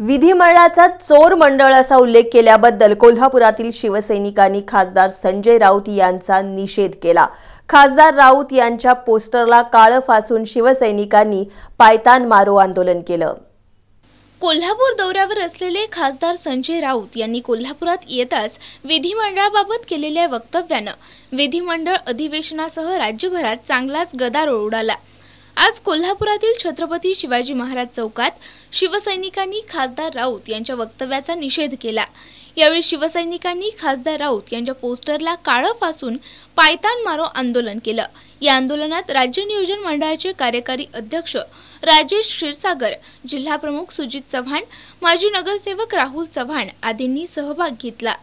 विधिमंडळाचा चोर मंडळ असा उल्लेख केल्याबद्दल कोल्हापुरातील शिवसैनिकांनी खासदार संजय राऊत यांचा निषेध केला खासदार राऊत यांच्या पोस्टरला काळं फासून शिवसैनिकांनी पायतान मारो आंदोलन केलं कोल्हापूर दौऱ्यावर असलेले खासदार संजय राऊत यांनी कोल्हापुरात येताच विधिमंडळाबाबत केलेल्या वक्तव्यानं विधिमंडळ अधिवेशनासह राज्यभरात चांगलाच गदारोळ उडाला आज कोल्हापुरातील छत्रपती शिवाजी महाराज चौकात शिवसैनिकांनी खासदार राऊत यांच्या वक्तव्याचा निषेध केला यावेळी शिवसैनिकांनी खासदार राऊत यांच्या पोस्टरला काळं फासून पायतान मारो आंदोलन केलं या आंदोलनात राज्य नियोजन मंडळाचे कार्यकारी अध्यक्ष राजेश क्षीरसागर जिल्हाप्रमुख सुजित चव्हाण माजी नगरसेवक राहुल चव्हाण आदींनी सहभाग घेतला